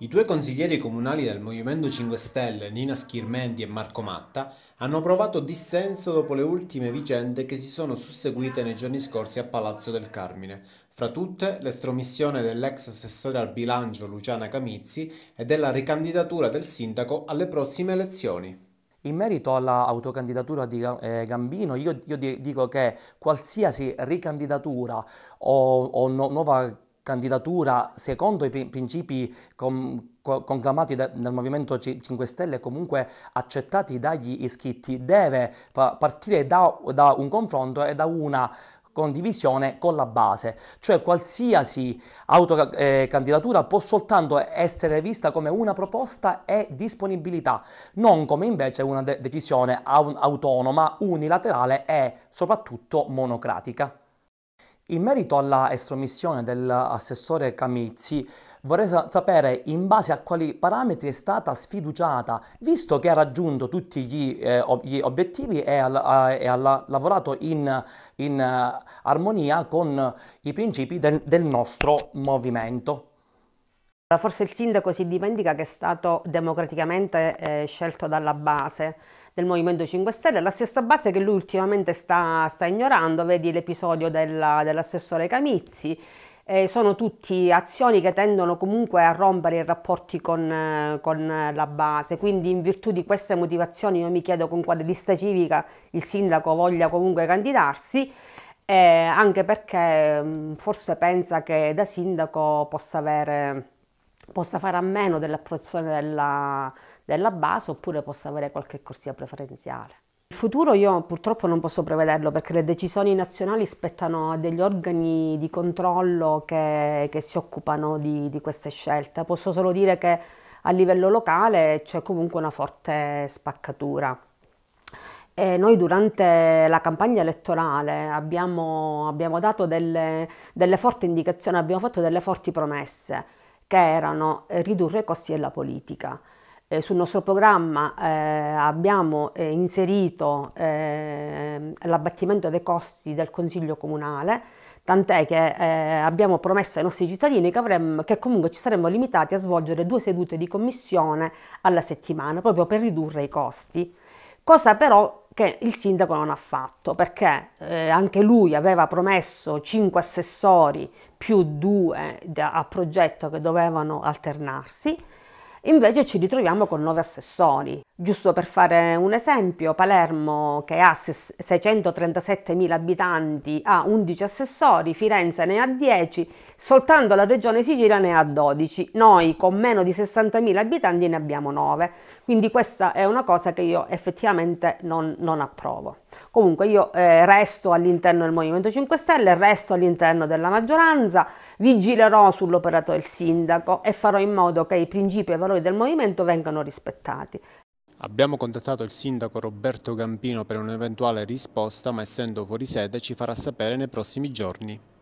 I due consiglieri comunali del Movimento 5 Stelle, Nina Schirmendi e Marco Matta, hanno provato dissenso dopo le ultime vicende che si sono susseguite nei giorni scorsi a Palazzo del Carmine, fra tutte l'estromissione dell'ex assessore al bilancio Luciana Camizzi e della ricandidatura del sindaco alle prossime elezioni. In merito all'autocandidatura di eh, Gambino, io, io, dico che qualsiasi ricandidatura o, o no, nuova candidatura secondo i principi com, conclamati da, dal Movimento 5 Stelle e comunque accettati dagli iscritti, deve partire da, da un confronto e da una condivisione con la base, cioè qualsiasi autocandidatura eh, può soltanto essere vista come una proposta e disponibilità, non come invece una decisione autonoma, unilaterale e soprattutto monocratica. In merito alla estromissione dell'assessore Camizzi, vorrei sapere in base a quali parametri è stata sfiduciata, visto che ha raggiunto tutti gli, eh, gli obiettivi e, ha lavorato in, in armonia con i principi del, del nostro movimento. Forse il sindaco si dimentica che è stato democraticamente eh, scelto dalla base del Movimento 5 Stelle, la stessa base che lui ultimamente sta, sta ignorando, vedi l'episodio dell'assessore Camizzi, eh, sono tutte azioni che tendono comunque a rompere i rapporti con, eh, con, la base, quindi in virtù di queste motivazioni io mi chiedo con quale lista civica il sindaco voglia comunque candidarsi, eh, anche perché mm, forse pensa che da sindaco possa avere possa fare a meno dell'approvazione della, della base oppure possa avere qualche corsia preferenziale. Il futuro io purtroppo non posso prevederlo perché le decisioni nazionali spettano a degli organi di controllo che, che si occupano di, di queste scelte. Posso solo dire che a livello locale c'è comunque una forte spaccatura. E noi durante la campagna elettorale abbiamo, abbiamo dato delle, delle, forti indicazioni, abbiamo fatto delle forti promesse che erano eh, ridurre i costi della politica. Eh, sul nostro programma eh, abbiamo eh, inserito eh, l'abbattimento dei costi del Consiglio Comunale, tant'è che eh, abbiamo promesso ai nostri cittadini che, avremmo, che comunque ci saremmo limitati a svolgere due sedute di commissione alla settimana, proprio per ridurre i costi. Cosa però che il sindaco non ha fatto perché eh, anche lui aveva promesso 5 assessori più 2 a progetto che dovevano alternarsi Invece ci ritroviamo con nove assessori. Giusto per fare un esempio, Palermo che ha 637.000 abitanti ha 11 assessori, Firenze ne ha 10, soltanto la regione Sicilia ne ha 12. Noi con meno di 60.000 abitanti ne abbiamo 9. Quindi questa è una cosa che io effettivamente non, non approvo. Comunque io eh, resto all'interno del Movimento 5 Stelle, resto all'interno della maggioranza, vigilerò sull'operato del sindaco e farò in modo che i principi e i valori del movimento vengano rispettati. Abbiamo contattato il sindaco Roberto Gampino per un'eventuale risposta, ma essendo fuori sede ci farà sapere nei prossimi giorni.